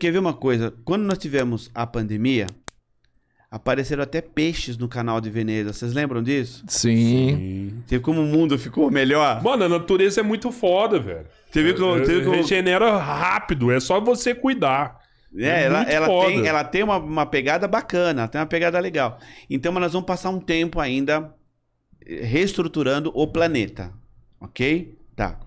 Quer ver uma coisa? Quando nós tivemos a pandemia, apareceram até peixes no canal de Veneza. Vocês lembram disso? Sim. Teve como o mundo ficou melhor. Mano, a natureza é muito foda, velho. Teve como, teve como... Regenera rápido, é só você cuidar. É, é ela, ela tem, ela tem uma, uma pegada bacana, tem uma pegada legal. Então nós vamos passar um tempo ainda eh, reestruturando o planeta, ok? Tá.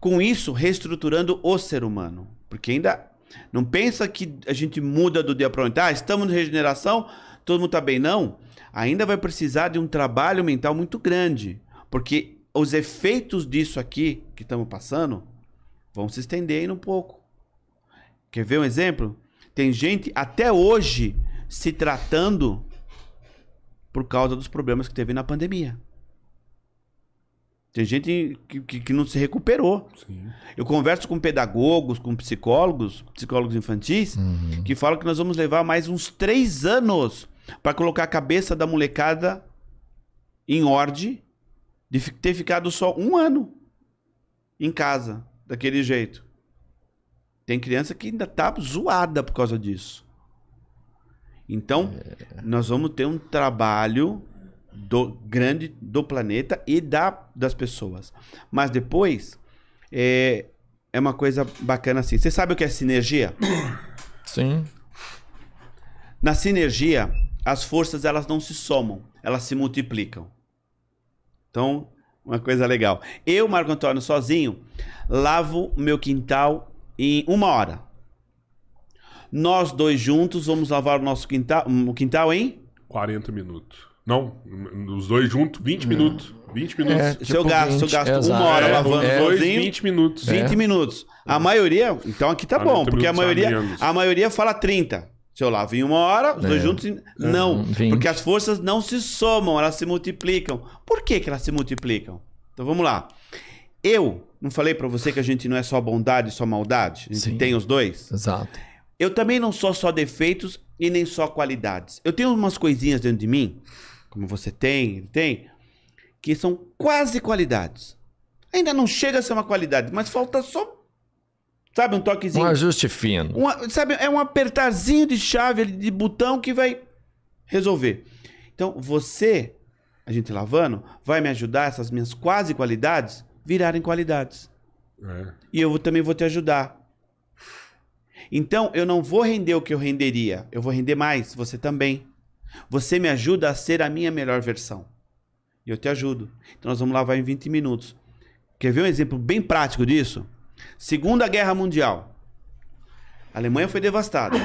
Com isso, reestruturando o ser humano. Porque ainda não pensa que a gente muda do dia para noite. Ah, estamos na regeneração, todo mundo está bem. Não. Ainda vai precisar de um trabalho mental muito grande. Porque os efeitos disso aqui que estamos passando vão se estender ainda um pouco. Quer ver um exemplo? Tem gente até hoje se tratando por causa dos problemas que teve na pandemia. Tem gente que, que, que não se recuperou. Sim. Eu converso com pedagogos, com psicólogos, psicólogos infantis, uhum. que falam que nós vamos levar mais uns três anos para colocar a cabeça da molecada em ordem de ter ficado só um ano em casa, daquele jeito. Tem criança que ainda tá zoada por causa disso. Então, é. nós vamos ter um trabalho do grande do planeta e da, das pessoas. Mas depois é, é uma coisa bacana assim. Você sabe o que é sinergia? Sim. Na sinergia, as forças elas não se somam, elas se multiplicam. Então, uma coisa legal. Eu, Marco Antônio, sozinho, lavo meu quintal em uma hora. Nós dois juntos vamos lavar o nosso quintal, o quintal em 40 minutos. Não, os dois juntos, 20 minutos. 20 minutos. É, tipo se eu tipo gasto, 20, eu gasto é uma hora é, lavando é, dois, 20 minutos. 20 é. minutos. A maioria, então aqui tá, tá bom, porque a maioria, a maioria fala 30. Se eu lavo em uma hora, os dois é. juntos. Não, porque as forças não se somam, elas se multiplicam. Por que, que elas se multiplicam? Então vamos lá. Eu não falei para você que a gente não é só bondade, e só maldade? A gente Sim. tem os dois? Exato. Eu também não sou só defeitos e nem só qualidades. Eu tenho umas coisinhas dentro de mim como você tem, tem, que são quase qualidades. Ainda não chega a ser uma qualidade, mas falta só, sabe, um toquezinho. Um ajuste fino. Uma, sabe, é um apertarzinho de chave, de botão que vai resolver. Então, você, a gente lavando, vai me ajudar essas minhas quase qualidades virarem qualidades. É. E eu também vou te ajudar. Então, eu não vou render o que eu renderia. Eu vou render mais, você também. Você me ajuda a ser a minha melhor versão. E eu te ajudo. Então nós vamos lavar em 20 minutos. Quer ver um exemplo bem prático disso? Segunda Guerra Mundial. A Alemanha foi devastada.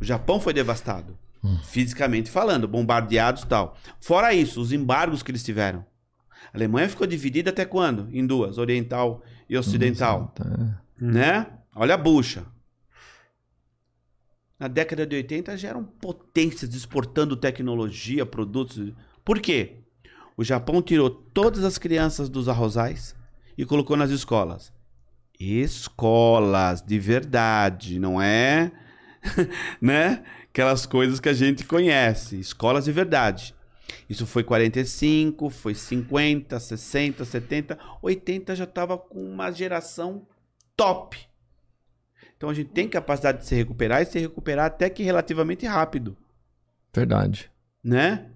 O Japão foi devastado. Fisicamente falando, bombardeados e tal. Fora isso, os embargos que eles tiveram. A Alemanha ficou dividida até quando? Em duas, oriental e ocidental. É. né? Olha a bucha na década de 80 já eram potências exportando tecnologia, produtos. Por quê? O Japão tirou todas as crianças dos arrozais e colocou nas escolas. Escolas de verdade, não é? né? Aquelas coisas que a gente conhece, escolas de verdade. Isso foi 45, foi 50, 60, 70, 80 já estava com uma geração top então a gente tem capacidade de se recuperar e se recuperar até que relativamente rápido. Verdade. Né?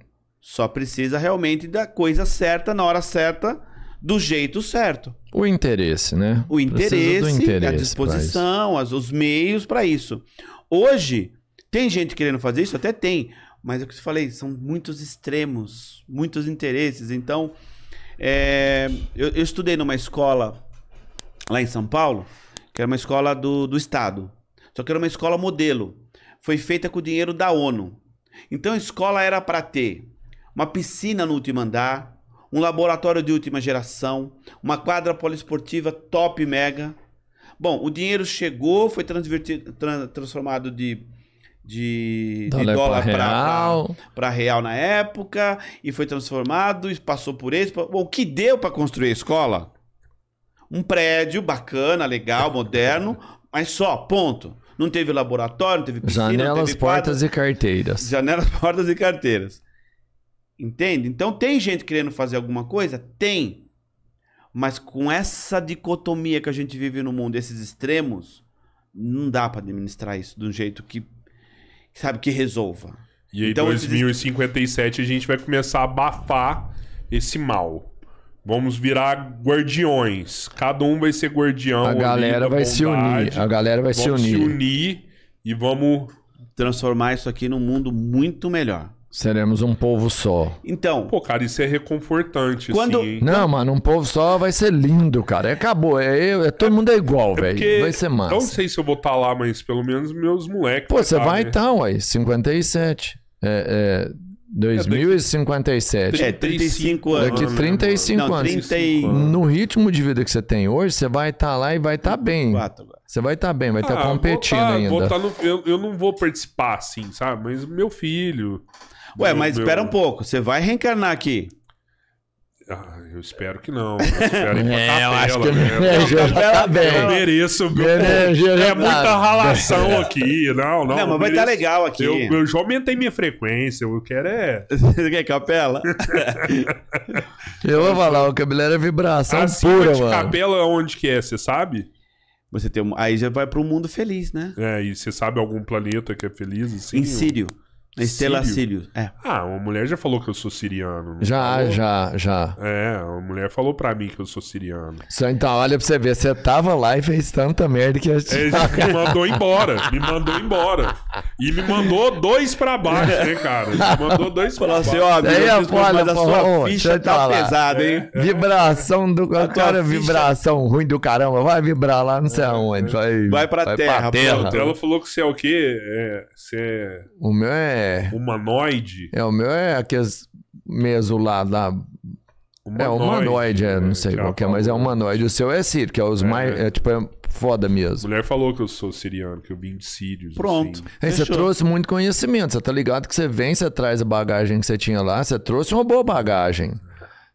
Só precisa realmente da coisa certa, na hora certa, do jeito certo. O interesse, né? O interesse, interesse a disposição, as, os meios para isso. Hoje, tem gente querendo fazer isso? Até tem. Mas é o que eu falei, são muitos extremos, muitos interesses. Então, é, eu, eu estudei numa escola lá em São Paulo que era uma escola do, do Estado. Só que era uma escola modelo. Foi feita com o dinheiro da ONU. Então a escola era para ter uma piscina no último andar, um laboratório de última geração, uma quadra poliesportiva top mega. Bom, o dinheiro chegou, foi transformado de, de dólar, para real. real. na época, e foi transformado, e passou por esse. Bom, o que deu para construir a escola? um prédio bacana, legal, moderno, mas só, ponto. Não teve laboratório, não teve piscina, Janelas, não teve portas quadra, e carteiras. Janelas, portas e carteiras. Entende? Então tem gente querendo fazer alguma coisa? Tem. Mas com essa dicotomia que a gente vive no mundo, esses extremos, não dá para administrar isso de um jeito que sabe que resolva. E aí, então, 2057 esses... a gente vai começar a abafar esse mal. Vamos virar guardiões. Cada um vai ser guardião. A galera vai se unir. A galera vai vamos se unir. Vamos se unir e vamos transformar isso aqui num mundo muito melhor. Seremos um povo só. Então. Pô, cara, isso é reconfortante. Quando... Assim, não, mano, um povo só vai ser lindo, cara. Acabou. É, é, é todo mundo é igual, é velho. Vai ser massa. Eu não sei se eu vou estar tá lá, mas pelo menos meus moleques. Pô, você vai, tá, vai né? então, aí. 57. É, é, 2057. É, 35 anos. Daqui 35 né? não, anos. 30... No ritmo de vida que você tem hoje, você vai estar tá lá e vai estar tá bem. Você vai estar tá bem, vai estar tá ah, competindo tá, ainda. Tá no, eu, eu, não vou participar, assim, sabe? Mas meu filho. Ué, meu, mas meu... espera um pouco. Você vai reencarnar aqui. Ah, eu espero que não. Eu espero ir pra é, capela, eu acho que eu, já tá Eu mereço. é, tá muita ralação aqui. Não, não. Não, mas vai estar tá legal aqui. Eu, eu já aumentei minha frequência. Eu quero é. Você quer capela? eu vou falar, o cabelo é vibração Acima pura, de mano. capela onde que é, você sabe? Você tem um... Aí já vai para um mundo feliz, né? É, e você sabe algum planeta que é feliz assim? Em Sírio. Ou... Estela Sirius. É. Ah, uma mulher já falou que eu sou siriano. Né? Já, falou? já, já. É, uma mulher falou pra mim que eu sou siriano. Só então, olha pra você ver, você tava lá e fez tanta merda que a gente. É, me mandou embora. Me mandou embora. E me mandou dois pra baixo, né, cara? Me mandou dois pra baixo. Falou assim, ó, aí, desculpa, olha, mas a sua ficha tá lá. pesada, hein? É, é. Vibração do. A cara, ficha... vibração ruim do caramba. Vai vibrar lá, não sei é, aonde. É. Vai, vai pra vai terra. Pra terra. ela falou que você é o quê? É, você é. O meu é. É. Humanoide? É, o meu é aqueles mesmo lá lá. É, humanoide, é humanoide, é, não é, sei qual é, mas é humanoide. O seu é sírio, que é os é. mais. É, tipo, é foda mesmo. A mulher falou que eu sou siriano, que eu vim de Sírios. Assim. Pronto. Assim. Aí, você trouxe muito conhecimento. Você tá ligado que você vem, você traz a bagagem que você tinha lá, você trouxe uma boa bagagem.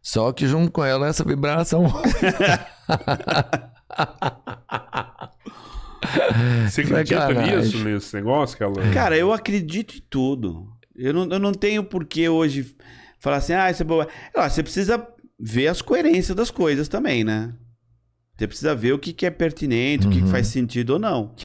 Só que junto com ela essa vibração. Você acredita nisso, nesse negócio? Que ela... Cara, eu acredito em tudo. Eu não, eu não tenho por que hoje falar assim, ah, isso é boba. você precisa ver as coerências das coisas também, né? Você precisa ver o que, que é pertinente, uhum. o que, que uhum. faz sentido ou não.